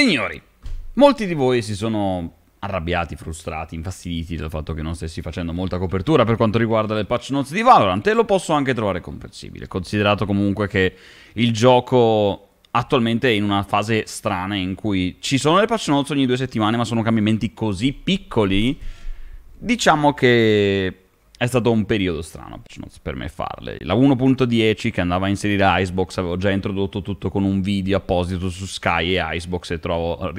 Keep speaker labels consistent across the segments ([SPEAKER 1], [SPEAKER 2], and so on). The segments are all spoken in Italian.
[SPEAKER 1] Signori, molti di voi si sono arrabbiati, frustrati, infastiditi dal fatto che non stessi facendo molta copertura per quanto riguarda le patch notes di Valorant e lo posso anche trovare comprensibile, considerato comunque che il gioco attualmente è in una fase strana in cui ci sono le patch notes ogni due settimane ma sono cambiamenti così piccoli, diciamo che è stato un periodo strano per me farle. La 1.10 che andava a inserire Icebox, avevo già introdotto tutto con un video apposito su Sky e Icebox e trovo uh,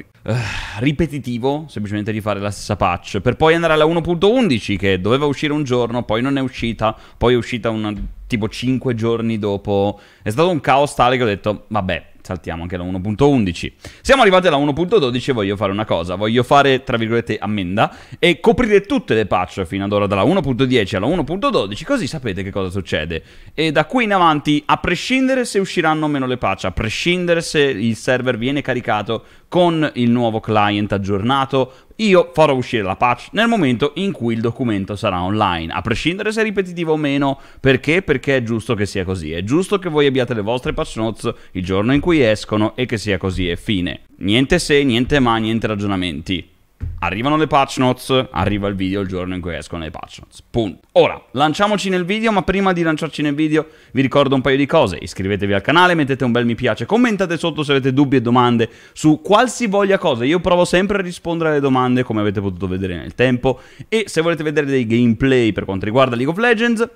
[SPEAKER 1] ripetitivo semplicemente rifare la stessa patch. Per poi andare alla 1.11 che doveva uscire un giorno, poi non è uscita, poi è uscita una, tipo 5 giorni dopo. È stato un caos tale che ho detto, vabbè, saltiamo anche la 1.11. Siamo arrivati alla 1.12 e voglio fare una cosa, voglio fare tra virgolette ammenda e coprire tutte le patch fino ad ora dalla 1.10 alla 1.12 così sapete che cosa succede. E da qui in avanti, a prescindere se usciranno o meno le patch, a prescindere se il server viene caricato con il nuovo client aggiornato, io farò uscire la patch nel momento in cui il documento sarà online, a prescindere se è ripetitivo o meno. Perché? Perché è giusto che sia così. È giusto che voi abbiate le vostre patch notes il giorno in cui escono e che sia così e fine. Niente se, niente ma, niente ragionamenti. Arrivano le patch notes, arriva il video il giorno in cui escono le patch notes. Punto. Ora, lanciamoci nel video, ma prima di lanciarci nel video vi ricordo un paio di cose. Iscrivetevi al canale, mettete un bel mi piace, commentate sotto se avete dubbi e domande su qualsivoglia cosa. Io provo sempre a rispondere alle domande, come avete potuto vedere nel tempo. E se volete vedere dei gameplay per quanto riguarda League of Legends,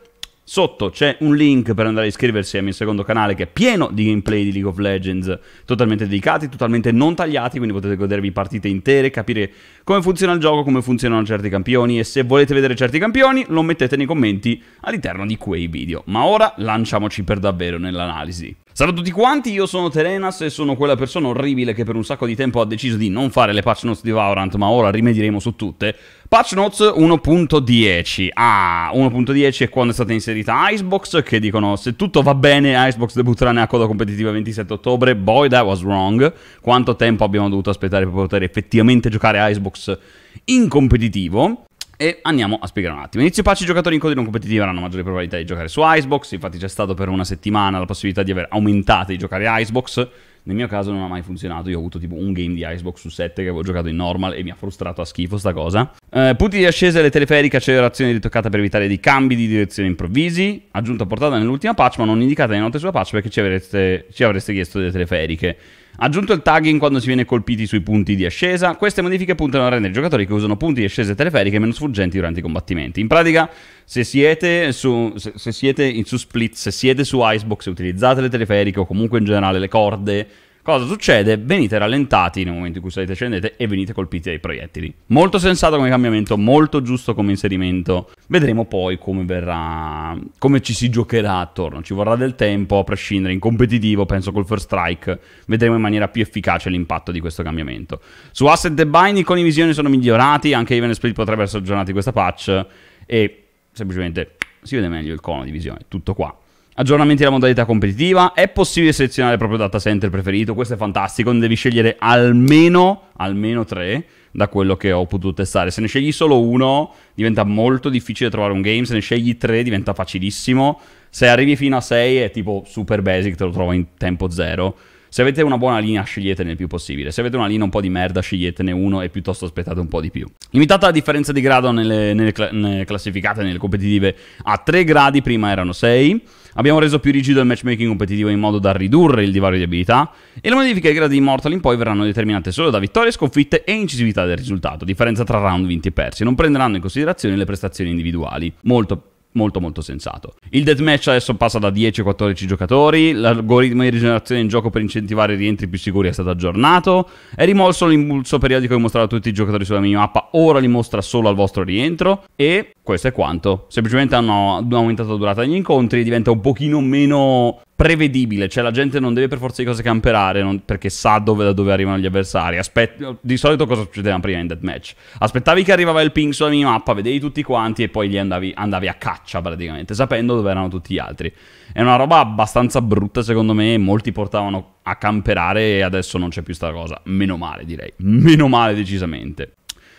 [SPEAKER 1] Sotto c'è un link per andare a iscriversi al mio secondo canale che è pieno di gameplay di League of Legends, totalmente dedicati, totalmente non tagliati, quindi potete godervi partite intere, capire come funziona il gioco, come funzionano certi campioni e se volete vedere certi campioni lo mettete nei commenti all'interno di quei video. Ma ora lanciamoci per davvero nell'analisi. Salve a tutti quanti, io sono Terenas e sono quella persona orribile che per un sacco di tempo ha deciso di non fare le patch notes di Vaurant, ma ora rimedieremo su tutte, Patch Notes 1.10. Ah, 1.10 è quando è stata inserita Icebox, che dicono se tutto va bene Icebox debutterà nella coda competitiva il 27 ottobre. Boy, that was wrong. Quanto tempo abbiamo dovuto aspettare per poter effettivamente giocare Icebox in competitivo? E andiamo a spiegare un attimo. Inizio patch i giocatori in coda non competitiva avranno maggiore probabilità di giocare su Icebox, infatti c'è stato per una settimana la possibilità di aver aumentato di giocare Icebox nel mio caso non ha mai funzionato, io ho avuto tipo un game di Icebox su 7 che avevo giocato in normal e mi ha frustrato a schifo sta cosa. Eh, punti di ascesa delle teleferiche, accelerazione ritoccata per evitare dei cambi di direzione improvvisi, aggiunta portata nell'ultima patch ma non indicata nelle note sulla patch perché ci avreste, ci avreste chiesto delle teleferiche. Aggiunto il tagging quando si viene colpiti sui punti di ascesa, queste modifiche puntano a rendere i giocatori che usano punti di ascesa teleferiche meno sfuggenti durante i combattimenti. In pratica, se siete su, se, se siete su Split, se siete su Icebox e utilizzate le teleferiche o comunque in generale le corde Cosa succede? Venite rallentati nel momento in cui salite e scendete e venite colpiti dai proiettili. Molto sensato come cambiamento, molto giusto come inserimento. Vedremo poi come verrà, come ci si giocherà attorno. Ci vorrà del tempo, a prescindere, in competitivo, penso col first strike, vedremo in maniera più efficace l'impatto di questo cambiamento. Su asset e bind i visioni sono migliorati, anche even split potrebbe essere aggiornato in questa patch e semplicemente si vede meglio il cono di visione. Tutto qua. Aggiornamenti alla modalità competitiva. È possibile selezionare il proprio data center preferito. Questo è fantastico. Ne devi scegliere almeno, almeno tre da quello che ho potuto testare. Se ne scegli solo uno, diventa molto difficile trovare un game. Se ne scegli tre, diventa facilissimo. Se arrivi fino a sei, è tipo super basic, te lo trovo in tempo zero. Se avete una buona linea sceglietene il più possibile, se avete una linea un po' di merda sceglietene uno e piuttosto aspettate un po' di più. Limitata la differenza di grado nelle, nelle, cl- nelle classificate, nelle competitive a 3 gradi, prima erano 6. Abbiamo reso più rigido il matchmaking competitivo in modo da ridurre il divario di abilità e le modifiche ai gradi di Mortal in poi verranno determinate solo da vittorie, sconfitte e incisività del risultato, differenza tra round vinti e persi, non prenderanno in considerazione le prestazioni individuali. Molto più molto molto sensato. Il deathmatch adesso passa da 10 14 giocatori, l'algoritmo di rigenerazione in gioco per incentivare i rientri più sicuri è stato aggiornato, è rimosso l'impulso periodico che mostrava a tutti i giocatori sulla minimappa, ora li mostra solo al vostro rientro e questo è quanto. Semplicemente hanno, aumentato la durata degli incontri, diventa un pochino meno prevedibile, cioè la gente non deve per forza di cose camperare non, perché sa dove, da dove arrivano gli avversari. Aspet- di solito cosa succedeva prima in deathmatch? Aspettavi che arrivava il ping sulla minimappa, vedevi tutti quanti e poi li andavi, andavi a caccia praticamente, sapendo dove erano tutti gli altri. È una roba abbastanza brutta secondo me, molti portavano a camperare e adesso non c'è più sta cosa. Meno male direi, meno male decisamente.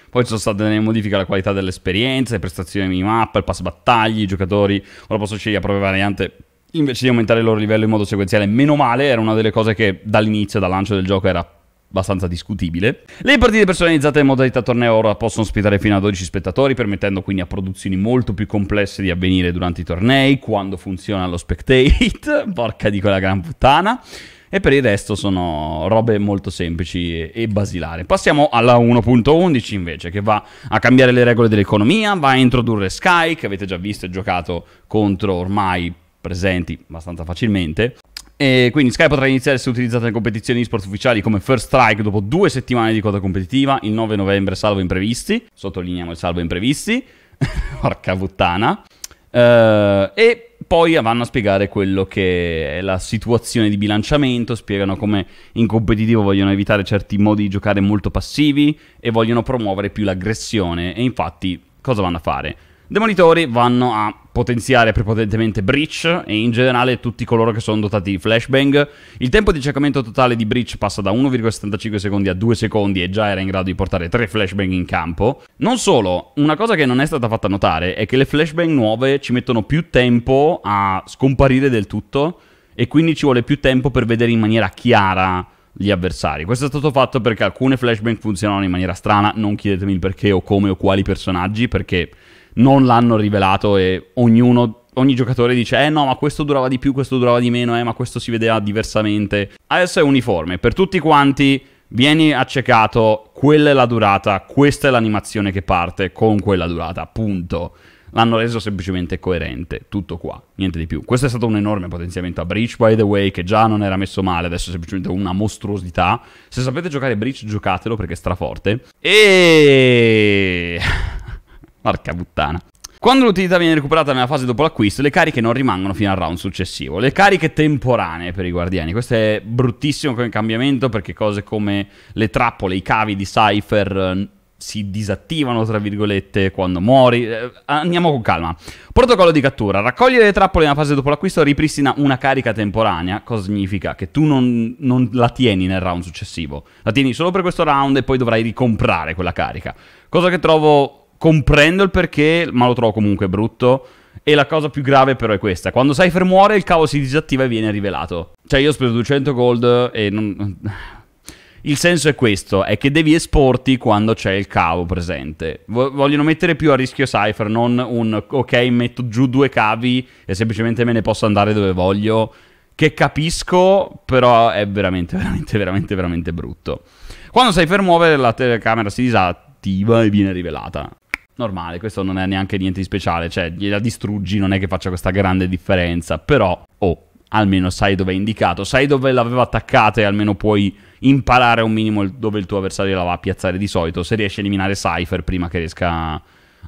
[SPEAKER 1] Poi ci sono state delle modifiche alla qualità dell'esperienza, le prestazioni minimappa, il pass battagli, i giocatori, ora posso scegliere a propria variante invece di aumentare il loro livello in modo sequenziale. Meno male, era una delle cose che dall'inizio, dal lancio del gioco, era abbastanza discutibile. Le partite personalizzate in modalità torneo ora possono ospitare fino a 12 spettatori, permettendo quindi a produzioni molto più complesse di avvenire durante i tornei, quando funziona lo spectate, porca di quella gran puttana e per il resto sono robe molto semplici e, e basilari. Passiamo alla 1.11 invece, che va a cambiare le regole dell'economia, va a introdurre Sky, che avete già visto e giocato contro ormai presenti abbastanza facilmente. E quindi Sky potrà iniziare a essere utilizzata in competizioni e sport ufficiali come First Strike dopo due settimane di quota competitiva, il 9 novembre salvo imprevisti, sottolineiamo il salvo imprevisti, porca puttana, uh, e poi vanno a spiegare quello che è la situazione di bilanciamento, spiegano come in competitivo vogliono evitare certi modi di giocare molto passivi e vogliono promuovere più l'aggressione e infatti cosa vanno a fare? Demolitori vanno a potenziare prepotentemente Breach e in generale tutti coloro che sono dotati di flashbang. Il tempo di cercamento totale di Breach passa da 1,75 secondi a 2 secondi e già era in grado di portare 3 flashbang in campo. Non solo, una cosa che non è stata fatta notare è che le flashbang nuove ci mettono più tempo a scomparire del tutto e quindi ci vuole più tempo per vedere in maniera chiara gli avversari. Questo è stato fatto perché alcune flashbang funzionano in maniera strana, non chiedetemi il perché o come o quali personaggi, perché non l'hanno rivelato e ognuno ogni giocatore dice eh no ma questo durava di più, questo durava di meno, eh ma questo si vedeva diversamente. Adesso è uniforme, per tutti quanti vieni accecato, quella è la durata, questa è l'animazione che parte con quella durata, punto. L'hanno reso semplicemente coerente, tutto qua, niente di più. Questo è stato un enorme potenziamento a Breach, by the way, che già non era messo male, adesso è semplicemente una mostruosità. Se sapete giocare Breach, giocatelo perché è straforte. E... Marca puttana. Quando l'utilità viene recuperata nella fase dopo l'acquisto, le cariche non rimangono fino al round successivo. Le cariche temporanee per i guardiani. Questo è bruttissimo come cambiamento perché cose come le trappole, i cavi di Cypher eh, si disattivano, tra virgolette, quando muori. Eh, andiamo con calma. Protocollo di cattura. Raccogliere le trappole nella fase dopo l'acquisto ripristina una carica temporanea. Cosa significa? Che tu non, non la tieni nel round successivo. La tieni solo per questo round e poi dovrai ricomprare quella carica. Cosa che trovo comprendo il perché, ma lo trovo comunque brutto. E la cosa più grave però è questa. Quando Cypher muore il cavo si disattiva e viene rivelato. Cioè io ho speso 200 gold e non... Il senso è questo, è che devi esporti quando c'è il cavo presente. Vogliono mettere più a rischio Cypher, non un ok metto giù due cavi e semplicemente me ne posso andare dove voglio. Che capisco, però è veramente, veramente, veramente, veramente brutto. Quando Cypher muove la telecamera si disattiva e viene rivelata normale, questo non è neanche niente di speciale, cioè gliela distruggi, non è che faccia questa grande differenza, però oh, almeno sai dove è indicato, sai dove l'aveva attaccata e almeno puoi imparare un minimo dove il tuo avversario la va a piazzare di solito, se riesci a eliminare Cypher prima che riesca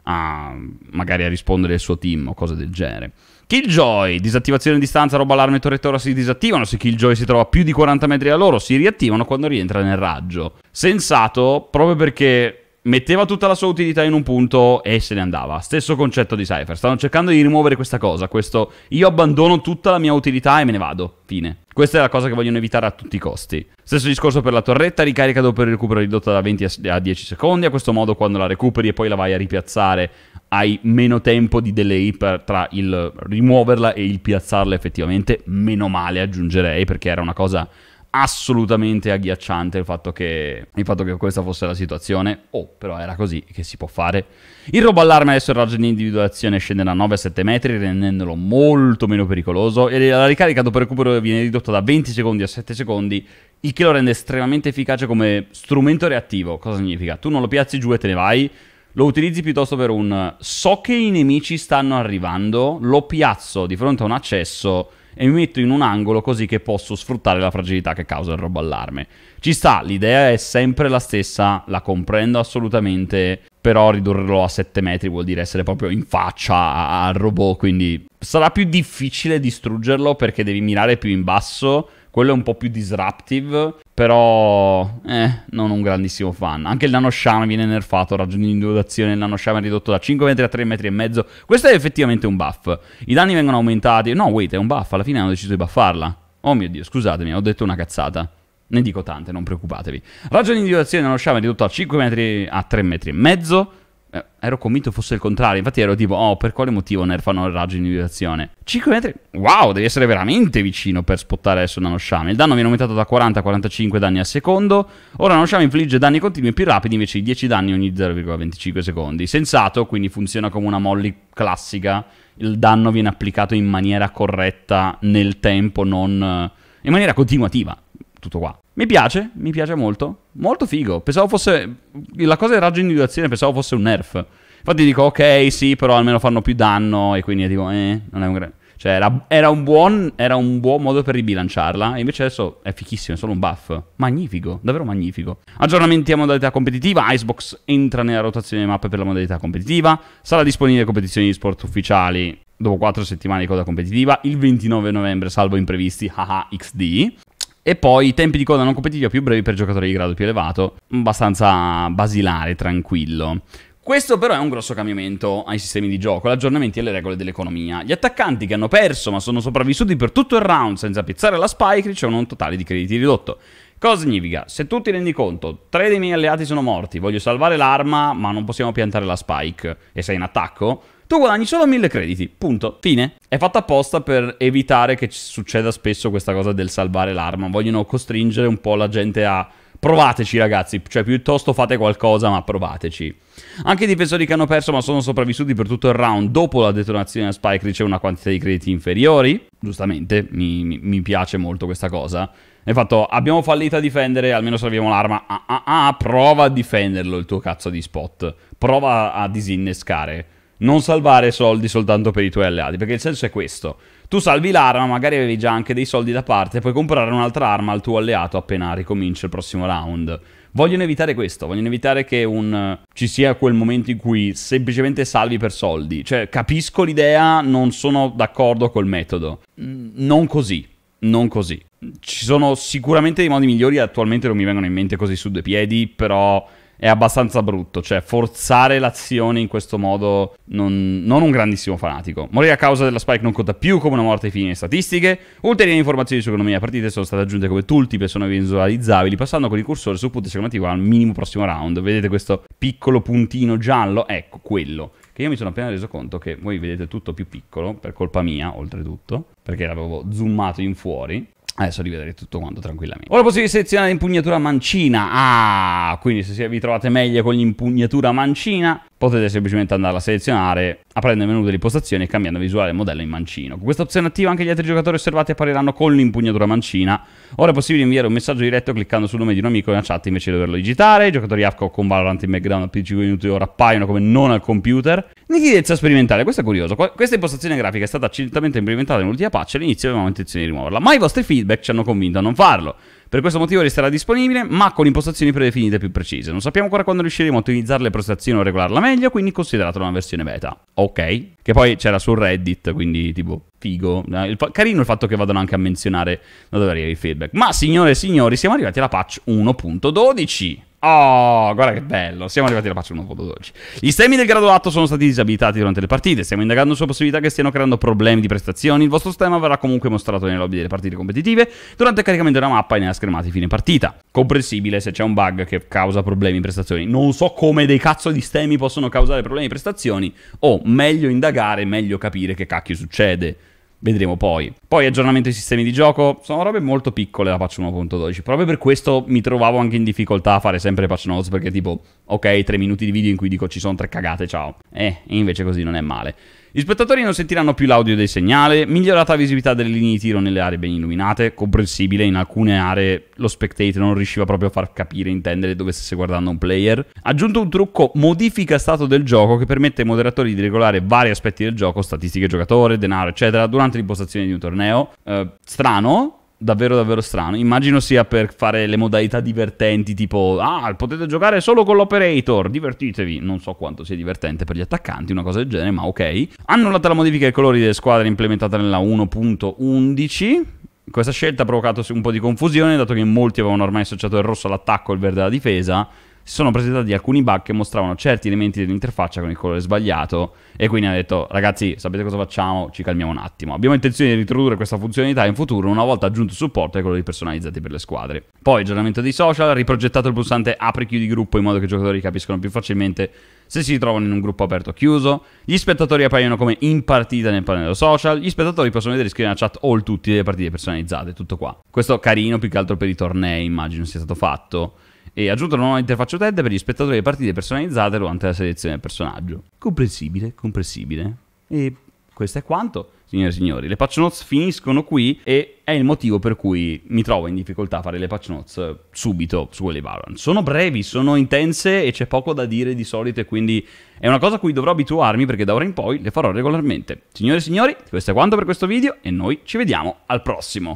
[SPEAKER 1] a magari a rispondere il suo team o cose del genere. Killjoy, disattivazione a distanza, roba allarme, torre ora si disattivano se Killjoy si trova a più di 40 metri da loro, si riattivano quando rientra nel raggio. Sensato, proprio perché metteva tutta la sua utilità in un punto e se ne andava. Stesso concetto di Cypher. Stanno cercando di rimuovere questa cosa. Questo io abbandono tutta la mia utilità e me ne vado. Fine. Questa è la cosa che vogliono evitare a tutti i costi. Stesso discorso per la torretta, ricarica dopo il recupero ridotta da 20 a 10 secondi. A questo modo quando la recuperi e poi la vai a ripiazzare hai meno tempo di delay per, tra il rimuoverla e il piazzarla effettivamente. Meno male aggiungerei perché era una cosa assolutamente agghiacciante il fatto, che, il fatto che, questa fosse la situazione. Oh, però era così che si può fare. Il robo allarme adesso il raggio di individuazione scende da 9 a 7 metri, rendendolo molto meno pericoloso. E la ricarica dopo recupero viene ridotta da 20 secondi a 7 secondi, il che lo rende estremamente efficace come strumento reattivo. Cosa significa? Tu non lo piazzi giù e te ne vai. Lo utilizzi piuttosto per un so che i nemici stanno arrivando, lo piazzo di fronte a un accesso e mi metto in un angolo così che posso sfruttare la fragilità che causa il robo allarme. Ci sta, l'idea è sempre la stessa, la comprendo assolutamente, però ridurlo a 7 metri vuol dire essere proprio in faccia al robot, quindi sarà più difficile distruggerlo perché devi mirare più in basso, quello è un po' più disruptive, però, eh, non un grandissimo fan. Anche il nano shaman viene nerfato, ragione di individuazione, il nano shaman è ridotto da 5 metri a 3 metri e mezzo. Questo è effettivamente un buff. I danni vengono aumentati. No, wait, è un buff, alla fine hanno deciso di buffarla. Oh mio Dio, scusatemi, ho detto una cazzata. Ne dico tante, non preoccupatevi. Ragione di individuazione dello sciame ridotto da 5 metri a 3 metri e mezzo. Eh, ero convinto fosse il contrario, infatti ero tipo, oh, per quale motivo nerfano il raggio di individuazione? 5 metri, wow, devi essere veramente vicino per spottare adesso Nano Sham. Il danno viene aumentato da 40 a 45 danni al secondo, ora Nano Sham infligge danni continui più rapidi invece di 10 danni ogni 0,25 secondi. Sensato, quindi funziona come una molly classica, il danno viene applicato in maniera corretta nel tempo, non... Eh, in maniera continuativa, tutto qua. Mi piace, mi piace molto. Molto figo. Pensavo fosse. La cosa del raggio di individuazione pensavo fosse un nerf. Infatti dico, ok, sì, però almeno fanno più danno. E quindi è tipo, eh, non è un gran. Cioè, era, era, un buon, era, un buon, modo per ribilanciarla. E invece adesso è fichissimo, è solo un buff. Magnifico, davvero magnifico. Aggiornamenti a modalità competitiva. Icebox entra nella rotazione delle mappe per la modalità competitiva. Sarà disponibile competizioni di sport ufficiali dopo 4 settimane di coda competitiva. Il 29 novembre, salvo imprevisti, haha, XD. E poi i tempi di coda non competitiva più brevi per giocatori di grado più elevato, abbastanza basilare, tranquillo. Questo però è un grosso cambiamento ai sistemi di gioco, aggiornamenti e alle regole dell'economia. Gli attaccanti che hanno perso ma sono sopravvissuti per tutto il round senza piazzare la spike ricevono un totale di crediti ridotto. Cosa significa? Se tu ti rendi conto, tre dei miei alleati sono morti, voglio salvare l'arma ma non possiamo piantare la spike e sei in attacco, tu guadagni solo 1000 crediti, punto, fine. È fatto apposta per evitare che succeda spesso questa cosa del salvare l'arma, vogliono costringere un po' la gente a provateci ragazzi, cioè piuttosto fate qualcosa ma provateci. Anche i difensori che hanno perso ma sono sopravvissuti per tutto il round dopo la detonazione a Spike ricevono una quantità di crediti inferiori, giustamente, mi, mi, piace molto questa cosa. Infatti abbiamo fallito a difendere, almeno salviamo l'arma, ah ah ah, prova a difenderlo il tuo cazzo di spot, prova a disinnescare non salvare soldi soltanto per i tuoi alleati, perché il senso è questo. Tu salvi l'arma, magari avevi già anche dei soldi da parte, puoi comprare un'altra arma al tuo alleato appena ricomincia il prossimo round. Vogliono evitare questo, vogliono evitare che un... ci sia quel momento in cui semplicemente salvi per soldi. Cioè, capisco l'idea, non sono d'accordo col metodo. Non così, non così. Ci sono sicuramente dei modi migliori, attualmente non mi vengono in mente così su due piedi, però è abbastanza brutto, cioè forzare l'azione in questo modo non, non un grandissimo fanatico. Morire a causa della spike non conta più come una morte ai fini delle statistiche. Ulteriori informazioni su economia partite sono state aggiunte come tooltip sono visualizzabili passando con il cursore sul punto esclamativo al minimo prossimo round. Vedete questo piccolo puntino giallo? Ecco, quello. Che io mi sono appena reso conto che voi vedete tutto più piccolo, per colpa mia oltretutto, perché l'avevo zoomato in fuori. Adesso rivedrete tutto quanto tranquillamente. Ora possiamo selezionare l'impugnatura mancina. Ah, quindi se vi trovate meglio con l'impugnatura mancina, potete semplicemente andarla a selezionare, aprendo il menu delle impostazioni e cambiando visuale del modello in mancino. Con questa opzione attiva anche gli altri giocatori osservati appariranno con l'impugnatura mancina. Ora è possibile inviare un messaggio diretto cliccando sul nome di un amico in una chat invece di doverlo digitare. I giocatori AFCO con Valorant in background a più di 5 minuti ora appaiono come non al computer. Nitidezza sperimentale, questo è curioso. Questa impostazione grafica è stata accidentalmente implementata in un'ultima patch e all'inizio avevamo intenzione di rimuoverla, ma i vostri feedback ci hanno convinto a non farlo. Per questo motivo resterà disponibile, ma con impostazioni predefinite più precise. Non sappiamo ancora quando riusciremo a ottimizzare le prestazioni o regolarla meglio, quindi consideratela una versione beta. Ok. Che poi c'era su Reddit, quindi tipo figo. Eh, carino il fatto che vadano anche a menzionare da dove arriva il feedback. Ma signore e signori, siamo arrivati alla patch 1.12. Oh, guarda che bello. Siamo arrivati alla pace 1.12. Gli stemmi del graduato sono stati disabilitati durante le partite. Stiamo indagando sulla possibilità che stiano creando problemi di prestazioni. Il vostro stemma verrà comunque mostrato nelle lobby delle partite competitive, durante il caricamento della mappa e nella schermata di fine partita. Comprensibile se c'è un bug che causa problemi di prestazioni. Non so come dei cazzo di stemmi possono causare problemi di prestazioni. O meglio indagare, meglio capire che cacchio succede. Vedremo poi. Poi aggiornamento dei sistemi di gioco, sono robe molto piccole la patch 1.12, proprio per questo mi trovavo anche in difficoltà a fare sempre patch notes perché tipo, ok, tre minuti di video in cui dico ci sono tre cagate, ciao. Eh, invece così non è male. Gli spettatori non sentiranno più l'audio del segnale, migliorata la visibilità delle linee di tiro nelle aree ben illuminate, comprensibile in alcune aree lo spectator non riusciva proprio a far capire e intendere dove stesse guardando un player. Aggiunto un trucco modifica stato del gioco che permette ai moderatori di regolare vari aspetti del gioco, statistiche giocatore, denaro eccetera, durante l'impostazione di un torneo. Eh, strano, davvero davvero strano. Immagino sia per fare le modalità divertenti, tipo ah, potete giocare solo con l'operator, divertitevi. Non so quanto sia divertente per gli attaccanti, una cosa del genere, ma ok. Annullata la modifica ai colori delle squadre implementata nella 1.11. Questa scelta ha provocato un po' di confusione, dato che molti avevano ormai associato il rosso all'attacco e il verde alla difesa, si sono presentati alcuni bug che mostravano certi elementi dell'interfaccia con il colore sbagliato e quindi hanno detto ragazzi sapete cosa facciamo? Ci calmiamo un attimo. Abbiamo intenzione di riprodurre questa funzionalità in futuro una volta aggiunto il supporto ai colori personalizzati per le squadre. Poi aggiornamento dei social, riprogettato il pulsante apri chiudi gruppo in modo che i giocatori capiscono più facilmente se si trovano in un gruppo aperto o chiuso. Gli spettatori appaiono come in partita nel pannello social. Gli spettatori possono vedere scrivere in chat all tutti delle partite personalizzate, tutto qua. Questo carino più che altro per i tornei, immagino sia stato fatto e aggiunto una nuova interfaccia utente per gli spettatori delle partite personalizzate durante la selezione del personaggio. Comprensibile, comprensibile. E questo è quanto, signore e signori. Le patch notes finiscono qui e è il motivo per cui mi trovo in difficoltà a fare le patch notes subito su quelle Valorant. Sono brevi, sono intense e c'è poco da dire di solito e quindi è una cosa a cui dovrò abituarmi perché da ora in poi le farò regolarmente. Signore e signori, questo è quanto per questo video e noi ci vediamo al prossimo.